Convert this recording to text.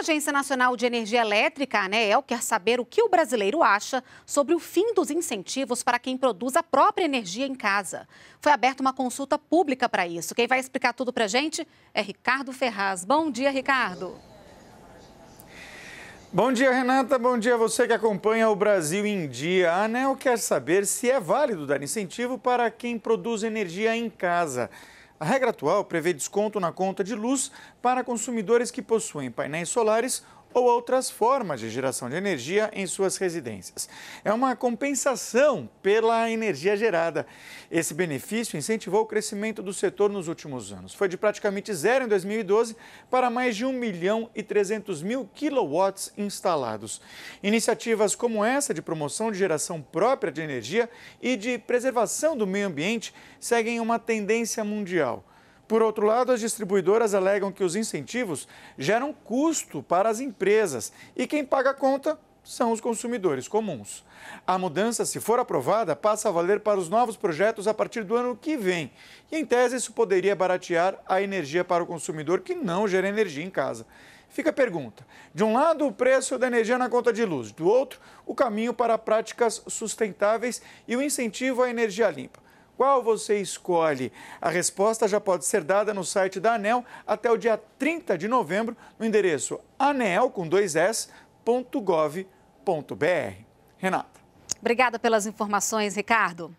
A Agência Nacional de Energia Elétrica, a ANEEL, quer saber o que o brasileiro acha sobre o fim dos incentivos para quem produz a própria energia em casa. Foi aberta uma consulta pública para isso. Quem vai explicar tudo para a gente é Ricardo Ferraz. Bom dia, Ricardo. Bom dia, Renata. Bom dia a você que acompanha o Brasil em Dia. A ANEL quer saber se é válido dar incentivo para quem produz energia em casa. A regra atual prevê desconto na conta de luz para consumidores que possuem painéis solares ou outras formas de geração de energia em suas residências. É uma compensação pela energia gerada. Esse benefício incentivou o crescimento do setor nos últimos anos. Foi de praticamente zero em 2012 para mais de 1 milhão e 300 mil quilowatts instalados. Iniciativas como essa de promoção de geração própria de energia e de preservação do meio ambiente seguem uma tendência mundial. Por outro lado, as distribuidoras alegam que os incentivos geram custo para as empresas e quem paga a conta são os consumidores comuns. A mudança, se for aprovada, passa a valer para os novos projetos a partir do ano que vem. E, em tese, isso poderia baratear a energia para o consumidor que não gera energia em casa. Fica a pergunta: de um lado, o preço da energia na conta de luz, do outro, o caminho para práticas sustentáveis e o incentivo à energia limpa. Qual você escolhe? A resposta já pode ser dada no site da ANEL até o dia 30 de novembro no endereço anel com dois Renata. Obrigada pelas informações, Ricardo.